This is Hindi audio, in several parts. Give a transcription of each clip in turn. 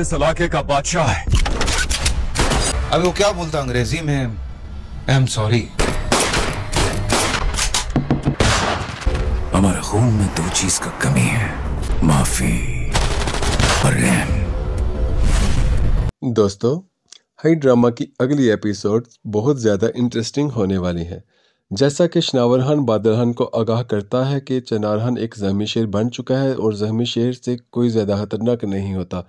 इस इलाके का बादशाह है अभी वो क्या बोलता अंग्रेजी में आई एम सॉरी हमारे खून में दो चीज का कमी है माफी और रहम दोस्तों हाई ड्रामा की अगली एपिसोड बहुत ज्यादा इंटरेस्टिंग होने वाली है जैसा कि शनावरहन बादलहन को आगाह करता है कि चनारहन एक जहमी शेर बन चुका है और जहमी शेर से कोई ज़्यादा खतरनाक नहीं होता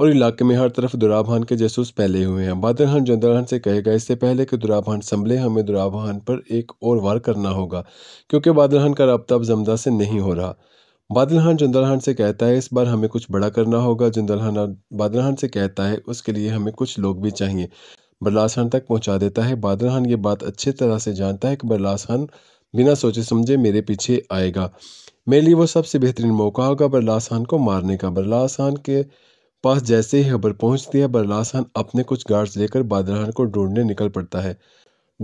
और इलाके में हर तरफ दुराबहान के जसूस फैले हुए हैं बादलहन जंदरहन से कहेगा इससे पहले कि दुराबहान संभले हमें दुराबहान पर एक और वार करना होगा क्योंकि बादलहन का रबता अब जमदा से नहीं हो रहा बादलहान जंदलहान से कहता है इस बार हमें कुछ बड़ा करना होगा जुंदलहान बादलहान से कहता है उसके लिए हमें कुछ लोग भी चाहिए बरलास खान तक पहुंचा देता है बादल खान ये बात अच्छे तरह से जानता है कि बरलास खान बिना सोचे समझे मेरे पीछे आएगा मेरे लिए वो सबसे बेहतरीन मौका होगा बरलास खान को मारने का बरलास खान के पास जैसे ही खबर पहुंचती है बरलास खान अपने कुछ गार्ड्स लेकर बादल खान को ढूंढने निकल पड़ता है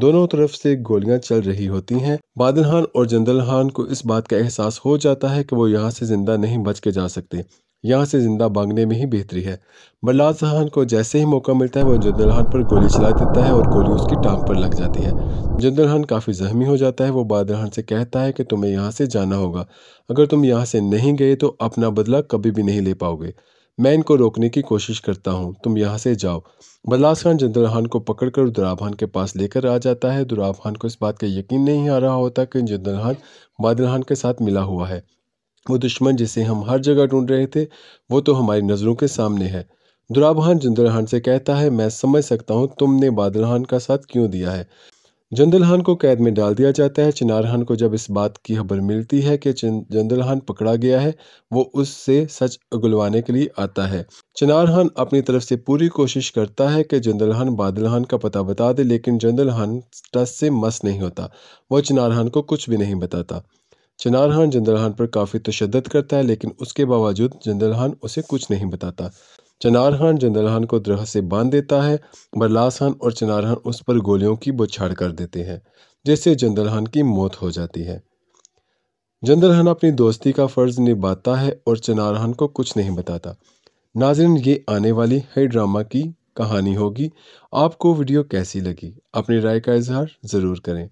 दोनों तरफ से गोलियां चल रही होती हैं बादल खान और जंदल खान को इस बात का एहसास हो जाता है कि वो यहाँ से जिंदा नहीं बच के जा सकते यहाँ से ज़िंदा भागने में ही बेहतरी है बल्लाज सहान को जैसे ही मौका मिलता है वह जुद्दुलहान पर गोली चला देता है और गोली उसकी टांग पर लग जाती है जुद्दुलहान काफ़ी जख्मी हो जाता है वो बादलहान से कहता है कि तुम्हें यहाँ से जाना होगा अगर तुम यहाँ से नहीं गए तो अपना बदला कभी भी नहीं ले पाओगे मैं इनको रोकने की कोशिश करता हूँ तुम यहाँ से जाओ बल्लास खान जंदुलहान को पकड़कर खान के पास लेकर आ जाता है खान को इस बात का यकीन नहीं आ रहा होता कि जंदुलहान बादलहान के साथ मिला हुआ है वो दुश्मन जिसे हम हर जगह ढूंढ रहे थे वो तो हमारी नज़रों के सामने है दुराबहान जंदलहान से कहता है मैं समझ सकता हूँ तुमने बादलहान का साथ क्यों दिया है जंदलहान को कैद में डाल दिया जाता है चिनारहान को जब इस बात की खबर मिलती है कि जंदलहान पकड़ा गया है वो उससे सच उगुलवाने के लिए आता है चिनारहान अपनी तरफ से पूरी कोशिश करता है कि जंदलहान बादलहान का पता बता दे लेकिन जंदलहान टस से मस नहीं होता वो चिनारहान को कुछ भी नहीं बताता चनार खान जनरल खान पर काफ़ी तशद करता है लेकिन उसके बावजूद जनरल खान उसे कुछ नहीं बताता चनार खान जनरल खान को दरख्त से बांध देता है बरलास खान और चनार खान उस पर गोलियों की बुछाड़ कर देते हैं जिससे जनरल खान की मौत हो जाती है जनरल खान अपनी दोस्ती का फ़र्ज़ निभाता है और चनार खान को कुछ नहीं बताता नाजरन ये आने वाली है ड्रामा की कहानी होगी आपको वीडियो कैसी लगी अपनी राय का इजहार ज़रूर करें